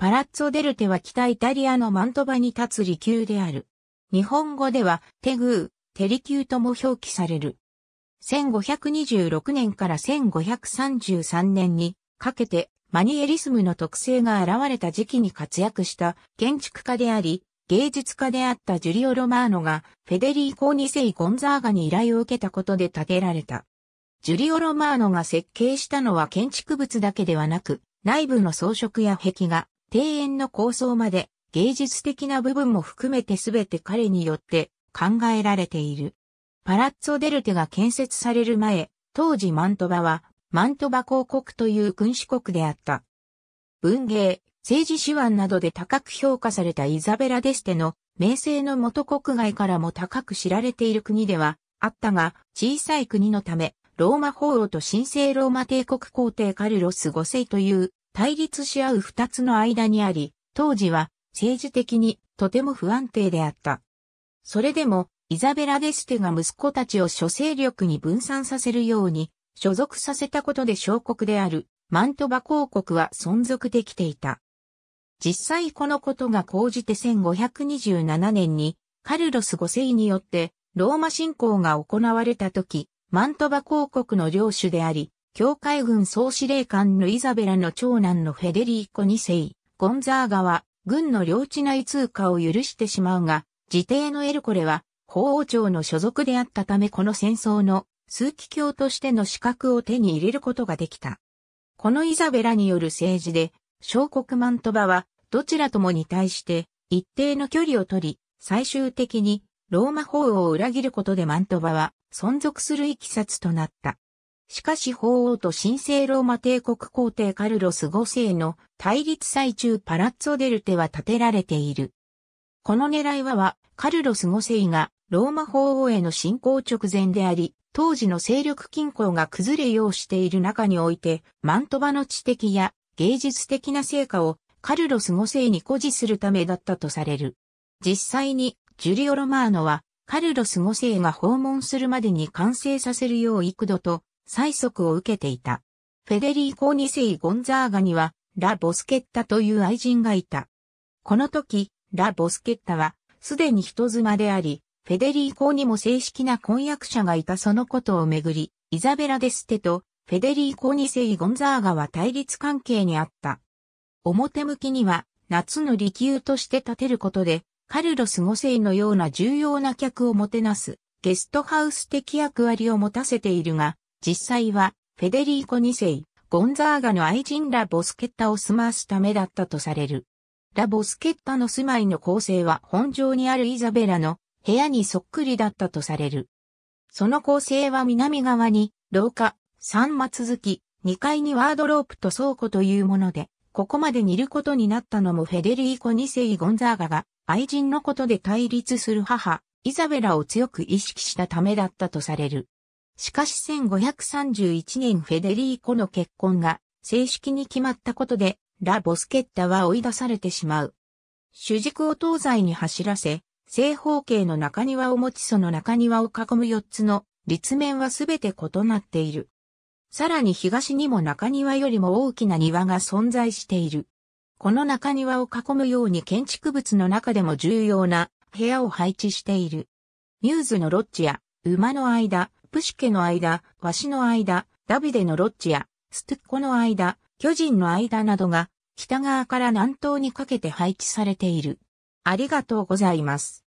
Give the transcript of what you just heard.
パラッツォデルテは北イタリアのマントバに立つ離宮である。日本語では、テグー、テリ宮とも表記される。1526年から1533年にかけてマニエリスムの特性が現れた時期に活躍した建築家であり、芸術家であったジュリオ・ロマーノがフェデリーコ・ニセイ・ゴンザーガに依頼を受けたことで建てられた。ジュリオ・ロマーノが設計したのは建築物だけではなく、内部の装飾や壁画、庭園の構想まで芸術的な部分も含めて全て彼によって考えられている。パラッツォ・デルテが建設される前、当時マントバはマントバ公国という君主国であった。文芸、政治手腕などで高く評価されたイザベラ・デステの名声の元国外からも高く知られている国ではあったが、小さい国のため、ローマ法王と神聖ローマ帝国皇帝カルロス5世という対立し合う二つの間にあり、当時は政治的にとても不安定であった。それでも、イザベラ・デステが息子たちを諸勢力に分散させるように、所属させたことで小国であるマントバ公国は存続できていた。実際このことが講じて1527年にカルロス五世によってローマ侵攻が行われた時、マントバ公国の領主であり、教会軍総司令官のイザベラの長男のフェデリーコ2世、ゴンザーガは、軍の領地内通過を許してしまうが、自邸のエルコレは、法王朝の所属であったためこの戦争の枢機卿としての資格を手に入れることができた。このイザベラによる政治で、小国マントバは、どちらともに対して、一定の距離を取り、最終的に、ローマ法王を裏切ることでマントバは、存続するいきさつとなった。しかし法王と神聖ローマ帝国皇帝カルロス5世の対立最中パラッツォデルテは建てられている。この狙いはは、カルロス5世がローマ法王への侵攻直前であり、当時の勢力均衡が崩れようしている中において、マントバの知的や芸術的な成果をカルロス5世に誇示するためだったとされる。実際に、ジュリオ・ロマーノは、カルロス5世が訪問するまでに完成させるよう幾度と催促を受けていた。フェデリーコ・ニセイ・ゴンザーガには、ラ・ボスケッタという愛人がいた。この時、ラ・ボスケッタは、すでに人妻であり、フェデリーコにも正式な婚約者がいたそのことをめぐり、イザベラ・デステとフェデリーコニセイ・ゴンザーガは対立関係にあった。表向きには、夏の利休として建てることで、カルロス5世のような重要な客をもてなす、ゲストハウス的役割を持たせているが、実際は、フェデリーコ2世、ゴンザーガの愛人ラ・ボスケッタを住ますためだったとされる。ラ・ボスケッタの住まいの構成は本場にあるイザベラの部屋にそっくりだったとされる。その構成は南側に廊下、三間続き、2階にワードロープと倉庫というもので、ここまでいることになったのもフェデリーコ2世ゴンザーガが愛人のことで対立する母、イザベラを強く意識したためだったとされる。しかし1531年フェデリーコの結婚が正式に決まったことで、ラ・ボスケッタは追い出されてしまう。主軸を東西に走らせ、正方形の中庭を持ちその中庭を囲む4つの立面はすべて異なっている。さらに東にも中庭よりも大きな庭が存在している。この中庭を囲むように建築物の中でも重要な部屋を配置している。ミューズのロッジや馬の間、プシケの間、ワシの間、ダビデのロッジや、ストゥッコの間、巨人の間などが、北側から南東にかけて配置されている。ありがとうございます。